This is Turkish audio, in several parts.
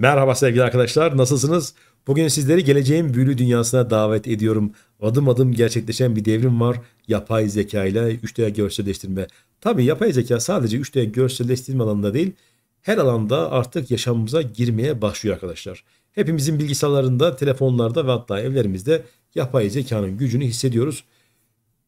Merhaba sevgili arkadaşlar, nasılsınız? Bugün sizleri geleceğin büyülü dünyasına davet ediyorum. Adım adım gerçekleşen bir devrim var. Yapay zeka ile 3D görselleştirme. Tabii yapay zeka sadece 3D görselleştirme alanında değil, her alanda artık yaşamımıza girmeye başlıyor arkadaşlar. Hepimizin bilgisayarlarında, telefonlarda ve hatta evlerimizde yapay zekanın gücünü hissediyoruz.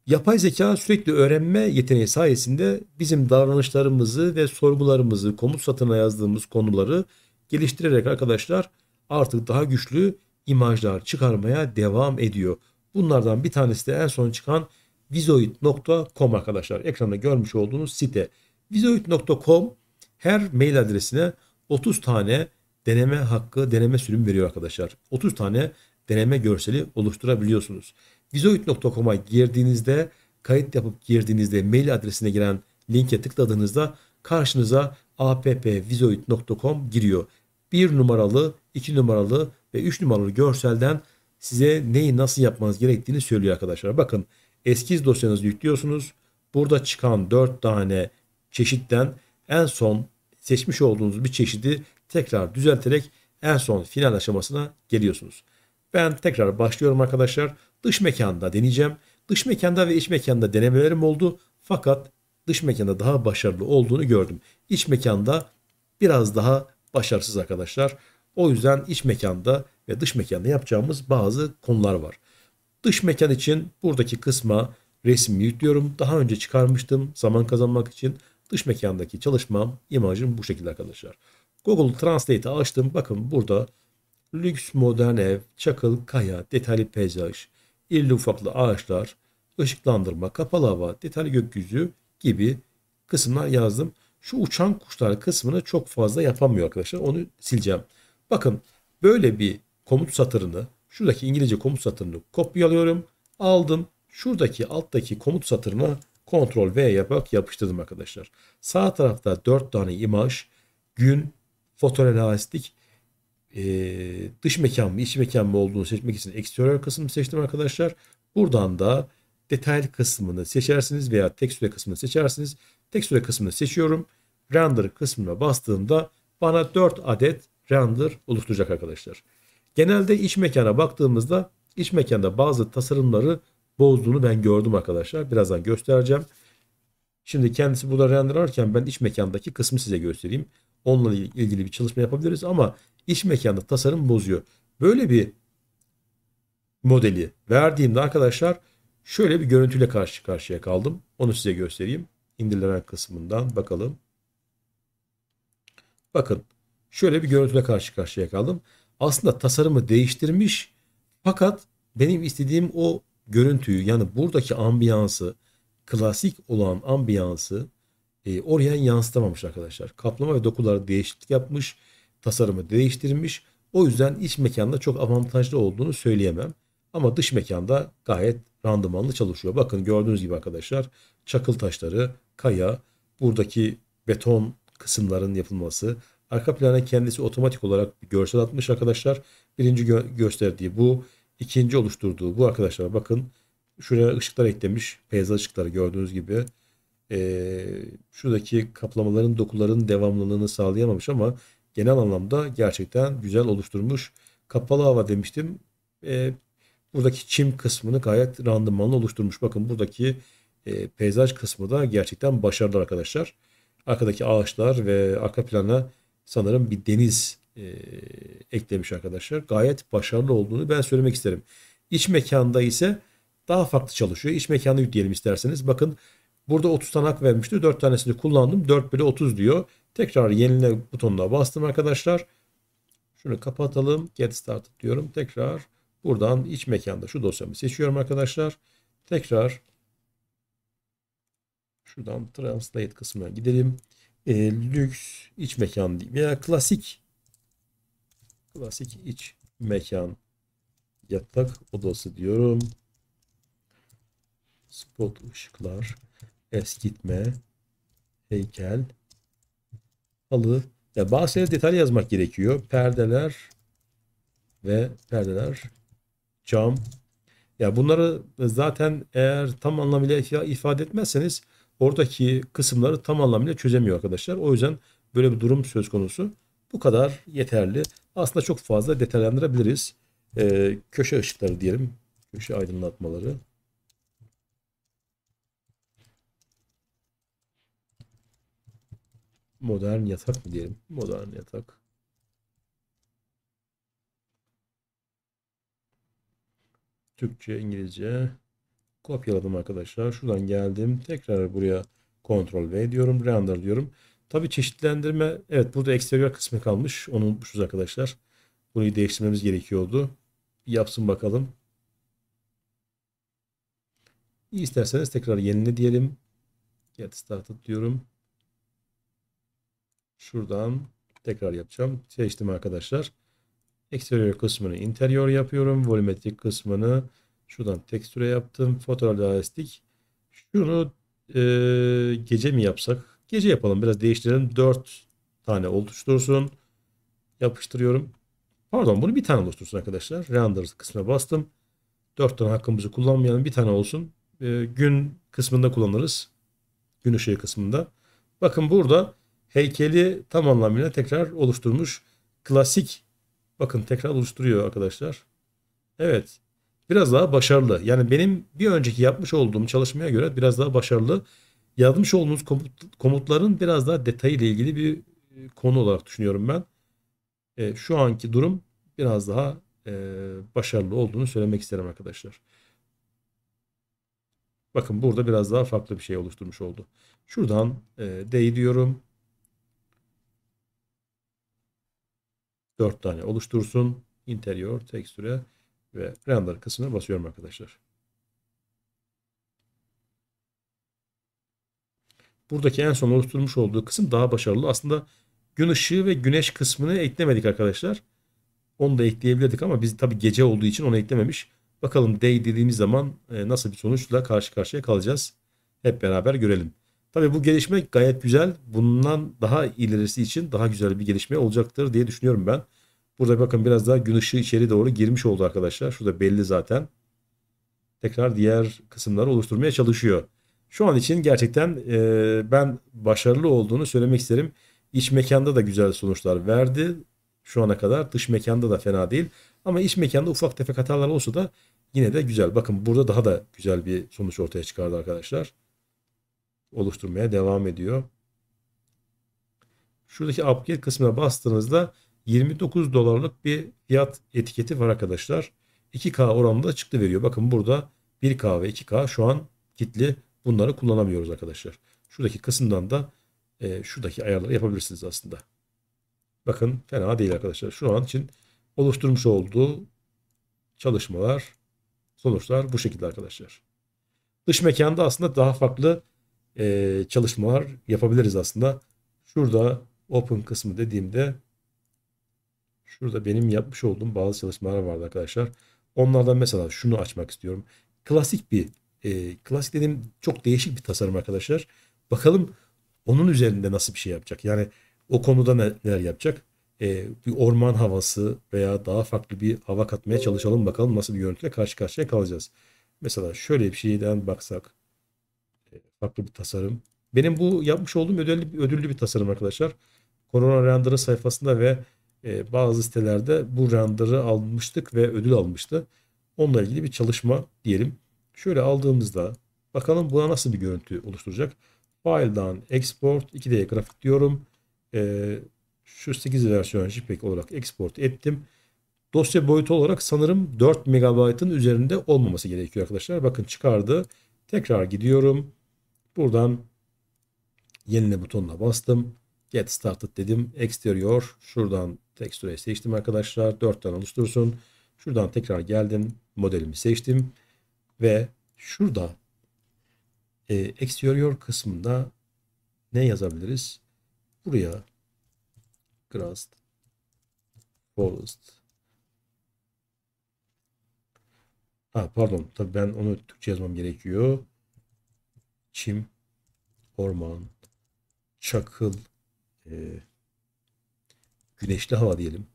Yapay zeka sürekli öğrenme yeteneği sayesinde bizim davranışlarımızı ve sorgularımızı, komut satına yazdığımız konuları geliştirerek arkadaşlar artık daha güçlü imajlar çıkarmaya devam ediyor. Bunlardan bir tanesi de en son çıkan vizoid.com arkadaşlar. Ekranda görmüş olduğunuz site. vizoid.com her mail adresine 30 tane deneme hakkı, deneme sürüm veriyor arkadaşlar. 30 tane deneme görseli oluşturabiliyorsunuz. vizoid.com'a girdiğinizde, kayıt yapıp girdiğinizde mail adresine giren linke tıkladığınızda karşınıza appvizoid.com giriyor bir numaralı, iki numaralı ve üç numaralı görselden size neyi nasıl yapmanız gerektiğini söylüyor arkadaşlar. Bakın eskiz dosyanızı yüklüyorsunuz. Burada çıkan dört tane çeşitten en son seçmiş olduğunuz bir çeşidi tekrar düzelterek en son final aşamasına geliyorsunuz. Ben tekrar başlıyorum arkadaşlar. Dış mekanda deneyeceğim. Dış mekanda ve iç mekanda denemelerim oldu. Fakat dış mekanda daha başarılı olduğunu gördüm. İç mekanda biraz daha başarısız arkadaşlar. O yüzden iç mekanda ve dış mekanda yapacağımız bazı konular var. Dış mekan için buradaki kısma resim yüklüyorum. Daha önce çıkarmıştım zaman kazanmak için. Dış mekandaki çalışmam, imajım bu şekilde arkadaşlar. Google Translate'i açtım. Bakın burada lüks modern ev, çakıl, kaya, detaylı peyzaj, irli ufaklı ağaçlar, ışıklandırma, kapalı hava, detaylı gökyüzü gibi kısımlar yazdım şu uçan kuşlar kısmını çok fazla yapamıyor arkadaşlar. Onu sileceğim. Bakın böyle bir komut satırını şuradaki İngilizce komut satırını kopyalıyorum. Aldım. Şuradaki alttaki komut satırına Ctrl V yaparak yapıştırdım arkadaşlar. Sağ tarafta 4 tane imaj, gün, fotorealistik, e, dış mekan mı iç mekan mı olduğunu seçmek için exterior kısmını seçtim arkadaşlar. Buradan da detay kısmını seçersiniz veya tekstüre kısmını seçersiniz Tek süre kısmını seçiyorum. Render kısmına bastığımda bana 4 adet render oluşturacak arkadaşlar. Genelde iç mekana baktığımızda iç mekanda bazı tasarımları bozduğunu ben gördüm arkadaşlar. Birazdan göstereceğim. Şimdi kendisi burada render ararken ben iç mekandaki kısmı size göstereyim. Onunla ilgili bir çalışma yapabiliriz ama iç mekanda tasarım bozuyor. Böyle bir modeli verdiğimde arkadaşlar şöyle bir görüntüyle karşı karşıya kaldım. Onu size göstereyim indirilen kısmından bakalım. Bakın şöyle bir görüntüle karşı karşıya kaldım. Aslında tasarımı değiştirmiş fakat benim istediğim o görüntüyü yani buradaki ambiyansı klasik olan ambiyansı e, oraya yansıtamamış arkadaşlar. Kaplama ve dokular değişiklik yapmış. Tasarımı değiştirmiş. O yüzden iç mekanda çok avantajlı olduğunu söyleyemem. Ama dış mekanda gayet randımanlı çalışıyor. Bakın gördüğünüz gibi arkadaşlar çakıl taşları kaya, buradaki beton kısımların yapılması. Arka plana kendisi otomatik olarak bir görsel atmış arkadaşlar. Birinci gö gösterdiği bu. ikinci oluşturduğu bu arkadaşlar bakın. Şuraya ışıklar eklemiş. Peyzaj ışıkları gördüğünüz gibi. Ee, şuradaki kaplamaların dokuların devamlılığını sağlayamamış ama genel anlamda gerçekten güzel oluşturmuş. Kapalı hava demiştim. Ee, buradaki çim kısmını gayet randımanlı oluşturmuş. Bakın buradaki e, peyzaj kısmı da gerçekten başarılı arkadaşlar. Arkadaki ağaçlar ve arka plana sanırım bir deniz e, eklemiş arkadaşlar. Gayet başarılı olduğunu ben söylemek isterim. İç mekanda ise daha farklı çalışıyor. İç mekanı yükleyelim isterseniz. Bakın burada 30 tanak vermişti. 4 tanesini kullandım. 4 bile 30 diyor. Tekrar yenile butonuna bastım arkadaşlar. Şunu kapatalım. Get started diyorum. Tekrar buradan iç mekanda şu dosyamı seçiyorum arkadaşlar. Tekrar Şuradan translate kısmına gidelim. E, lüks iç mekan diyeyim. Ya klasik klasik iç mekan yatak odası diyorum. Spot ışıklar, eskitme, heykel, halı. Ya bazı şeyler detay yazmak gerekiyor. Perdeler ve perdeler, cam. Ya bunları zaten eğer tam anlamıyla ifade etmezseniz oradaki kısımları tam anlamıyla çözemiyor arkadaşlar. O yüzden böyle bir durum söz konusu. Bu kadar yeterli. Aslında çok fazla detaylandırabiliriz. Ee, köşe ışıkları diyelim. Köşe aydınlatmaları. Modern yatak mı diyelim? Modern yatak. Türkçe, İngilizce kopyaladım arkadaşlar. Şuradan geldim. Tekrar buraya Ctrl V diyorum. Render diyorum. Tabi çeşitlendirme evet burada eksterior kısmı kalmış. Onu unutmuşuz arkadaşlar. Burayı değiştirmemiz gerekiyordu. Yapsın bakalım. İsterseniz tekrar yenile diyelim. Get started diyorum. Şuradan tekrar yapacağım. Seçtim arkadaşlar. Eksterior kısmını interior yapıyorum. Volumetrik kısmını Şuradan tekstüre yaptım. Fotoğrafla estik. Şunu e, gece mi yapsak? Gece yapalım. Biraz değiştirelim. 4 tane oluştursun. Yapıştırıyorum. Pardon bunu bir tane oluştursun arkadaşlar. Render kısmına bastım. 4 tane hakkımızı kullanmayalım. Bir tane olsun. E, gün kısmında kullanırız. Gün ışığı kısmında. Bakın burada heykeli tam anlamıyla tekrar oluşturmuş. Klasik. Bakın tekrar oluşturuyor arkadaşlar. Evet biraz daha başarılı. Yani benim bir önceki yapmış olduğum çalışmaya göre biraz daha başarılı. Yazmış olduğunuz komut, komutların biraz daha detayıyla ilgili bir e, konu olarak düşünüyorum ben. E, şu anki durum biraz daha e, başarılı olduğunu söylemek isterim arkadaşlar. Bakın burada biraz daha farklı bir şey oluşturmuş oldu. Şuradan e, D diyorum. 4 tane oluştursun. Interior, tekstüre ve render kısmına basıyorum arkadaşlar. Buradaki en son oluşturmuş olduğu kısım daha başarılı. Aslında gün ışığı ve güneş kısmını eklemedik arkadaşlar. Onu da ekleyebilirdik ama biz tabi gece olduğu için onu eklememiş. Bakalım day dediğimiz zaman e, nasıl bir sonuçla karşı karşıya kalacağız. Hep beraber görelim. Tabi bu gelişme gayet güzel. Bundan daha ilerisi için daha güzel bir gelişme olacaktır diye düşünüyorum ben. Burada bakın biraz daha gün ışığı içeri doğru girmiş oldu arkadaşlar. Şurada belli zaten. Tekrar diğer kısımları oluşturmaya çalışıyor. Şu an için gerçekten e, ben başarılı olduğunu söylemek isterim. İç mekanda da güzel sonuçlar verdi şu ana kadar. Dış mekanda da fena değil. Ama iç mekanda ufak tefek hatalar olsa da yine de güzel. Bakın burada daha da güzel bir sonuç ortaya çıkardı arkadaşlar. Oluşturmaya devam ediyor. Şuradaki upgrade kısmına bastığınızda 29 dolarlık bir fiyat etiketi var arkadaşlar. 2K oranında çıktı veriyor. Bakın burada 1K ve 2K şu an kitli. Bunları kullanamıyoruz arkadaşlar. Şuradaki kısımdan da e, şuradaki ayarları yapabilirsiniz aslında. Bakın fena değil arkadaşlar. Şu an için oluşturmuş olduğu çalışmalar, sonuçlar bu şekilde arkadaşlar. Dış mekanda aslında daha farklı e, çalışmalar yapabiliriz aslında. Şurada open kısmı dediğimde Şurada benim yapmış olduğum bazı çalışmalar vardı arkadaşlar. Onlardan mesela şunu açmak istiyorum. Klasik bir, e, klasik dediğim çok değişik bir tasarım arkadaşlar. Bakalım onun üzerinde nasıl bir şey yapacak? Yani o konuda neler yapacak? E, bir orman havası veya daha farklı bir hava katmaya çalışalım bakalım nasıl bir görüntüle karşı karşıya kalacağız. Mesela şöyle bir şeyden baksak e, farklı bir tasarım. Benim bu yapmış olduğum ödüllü, ödüllü bir tasarım arkadaşlar. Corona Render'ın sayfasında ve e, bazı sitelerde bu render'ı almıştık ve ödül almıştı. Onunla ilgili bir çalışma diyelim. Şöyle aldığımızda bakalım buna nasıl bir görüntü oluşturacak. File'dan export 2D grafik diyorum. E, şu 8 versiyon JPEG olarak export ettim. Dosya boyutu olarak sanırım 4 MB'ın üzerinde olmaması gerekiyor arkadaşlar. Bakın çıkardı. Tekrar gidiyorum. Buradan yenile butonuna bastım. Get started dedim. Exterior şuradan tekstüreyi seçtim arkadaşlar. 4 tane oluştursun. Şuradan tekrar geldim. Modelimi seçtim. Ve şurada e, exterior kısmında ne yazabiliriz? Buraya grass forest Ha pardon. Tabii ben onu Türkçe yazmam gerekiyor. Çim, orman, çakıl, e, güneşli hava diyelim.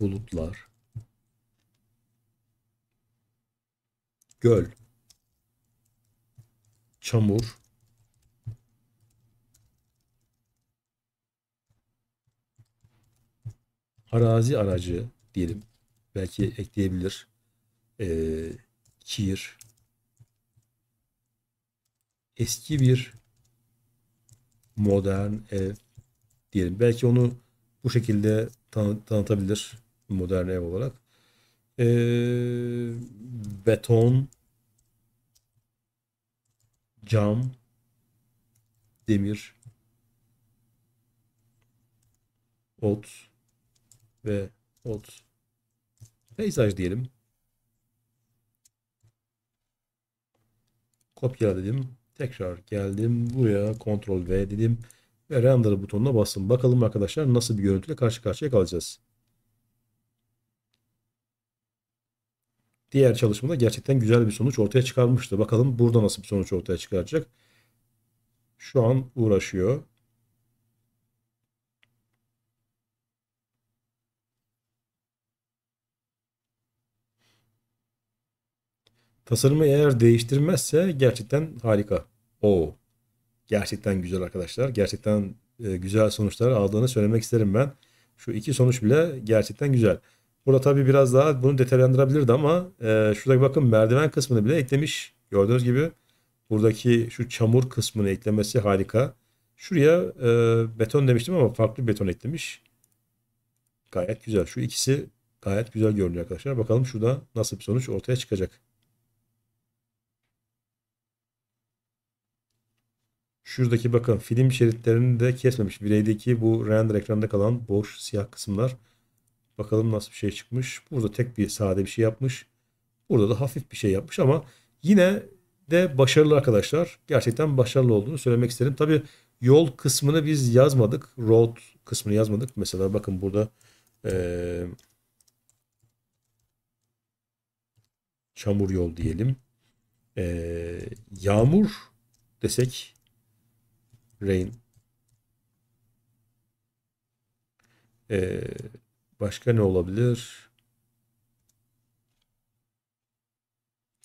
Bulutlar. Göl. Çamur. Arazi aracı diyelim. Belki ekleyebilir. Ee, kir. Eski bir modern ev diyelim. Belki onu bu şekilde tan tanıtabilir modern ev olarak. E, beton, cam, demir, ot ve ot peyzaj diyelim. Kopyala dedim. Tekrar geldim buraya. Ctrl V dedim ve render butonuna bastım. Bakalım arkadaşlar nasıl bir görüntüyle karşı karşıya kalacağız. Diğer çalışmada gerçekten güzel bir sonuç ortaya çıkarmıştı. Bakalım burada nasıl bir sonuç ortaya çıkaracak. Şu an uğraşıyor. Tasarımı eğer değiştirmezse gerçekten harika. Oo. Gerçekten güzel arkadaşlar. Gerçekten e, güzel sonuçlar aldığını söylemek isterim ben. Şu iki sonuç bile gerçekten güzel. Burada tabii biraz daha bunu detaylandırabilirdi ama e, şurada bakın merdiven kısmını bile eklemiş. Gördüğünüz gibi buradaki şu çamur kısmını eklemesi harika. Şuraya e, beton demiştim ama farklı beton eklemiş. Gayet güzel. Şu ikisi gayet güzel görünüyor arkadaşlar. Bakalım şurada nasıl bir sonuç ortaya çıkacak. Şuradaki bakın film şeritlerini de kesmemiş. Bireydeki bu render ekranda kalan boş siyah kısımlar. Bakalım nasıl bir şey çıkmış. Burada tek bir sade bir şey yapmış. Burada da hafif bir şey yapmış ama yine de başarılı arkadaşlar. Gerçekten başarılı olduğunu söylemek isterim. Tabi yol kısmını biz yazmadık. Road kısmını yazmadık. Mesela bakın burada ee, çamur yol diyelim. Ee, yağmur desek Rain. Ee, başka ne olabilir?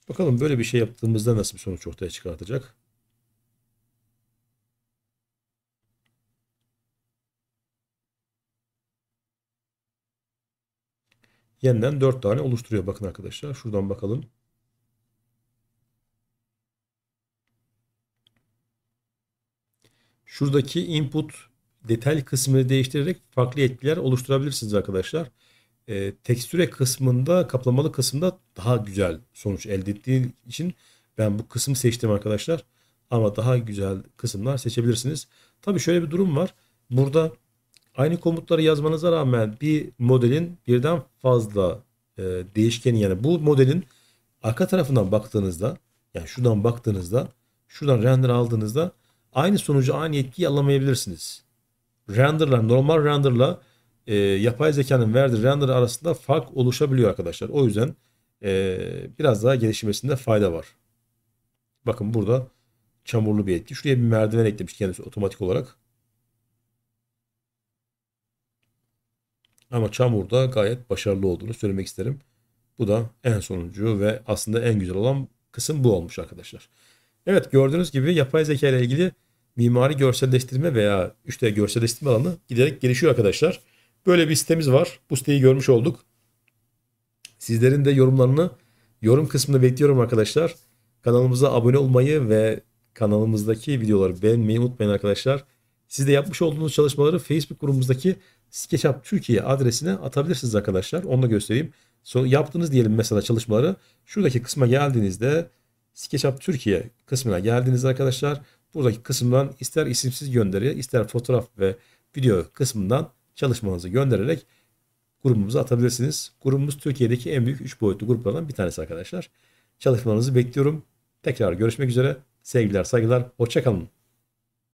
Bakalım böyle bir şey yaptığımızda nasıl bir sonuç ortaya çıkartacak. Yeniden 4 tane oluşturuyor bakın arkadaşlar. Şuradan bakalım. şuradaki input detay kısmını değiştirerek farklı etkiler oluşturabilirsiniz arkadaşlar. E, tekstüre kısmında, kaplamalı kısımda daha güzel sonuç elde ettiği için ben bu kısmı seçtim arkadaşlar. Ama daha güzel kısımlar seçebilirsiniz. Tabii şöyle bir durum var. Burada aynı komutları yazmanıza rağmen bir modelin birden fazla e, değişkeni yani bu modelin arka tarafından baktığınızda yani şuradan baktığınızda şuradan render aldığınızda aynı sonucu aynı etkiyi alamayabilirsiniz. Render'la normal render'la e, yapay zekanın verdiği render arasında fark oluşabiliyor arkadaşlar. O yüzden e, biraz daha gelişmesinde fayda var. Bakın burada çamurlu bir etki. Şuraya bir merdiven eklemiş kendisi otomatik olarak. Ama çamurda gayet başarılı olduğunu söylemek isterim. Bu da en sonuncu ve aslında en güzel olan kısım bu olmuş arkadaşlar. Evet gördüğünüz gibi yapay zeka ile ilgili mimari görselleştirme veya 3 görselleştirme alanı giderek gelişiyor arkadaşlar. Böyle bir sitemiz var. Bu siteyi görmüş olduk. Sizlerin de yorumlarını yorum kısmında bekliyorum arkadaşlar. Kanalımıza abone olmayı ve kanalımızdaki videoları beğenmeyi unutmayın arkadaşlar. Siz de yapmış olduğunuz çalışmaları Facebook grubumuzdaki SketchUp Türkiye adresine atabilirsiniz arkadaşlar. Onu da göstereyim. So, yaptınız diyelim mesela çalışmaları. Şuradaki kısma geldiğinizde SketchUp Türkiye kısmına geldiğinizde arkadaşlar Buradaki kısımdan ister isimsiz gönderi, ister fotoğraf ve video kısmından çalışmanızı göndererek grubumuza atabilirsiniz. Grubumuz Türkiye'deki en büyük 3 boyutlu gruplardan bir tanesi arkadaşlar. Çalışmanızı bekliyorum. Tekrar görüşmek üzere. Sevgiler, saygılar. Hoşçakalın.